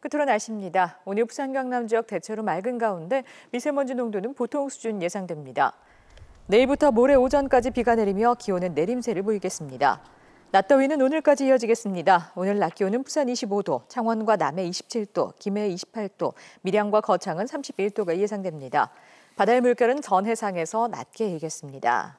끝으로 날씨입니다. 오늘 부산 강남 지역 대체로 맑은 가운데 미세먼지 농도는 보통 수준 예상됩니다. 내일부터 모레 오전까지 비가 내리며 기온은 내림세를 보이겠습니다. 낮 더위는 오늘까지 이어지겠습니다. 오늘 낮 기온은 부산 25도, 창원과 남해 27도, 김해 28도, 밀양과 거창은 31도가 예상됩니다. 바다의 물결은 전 해상에서 낮게 일겠습니다.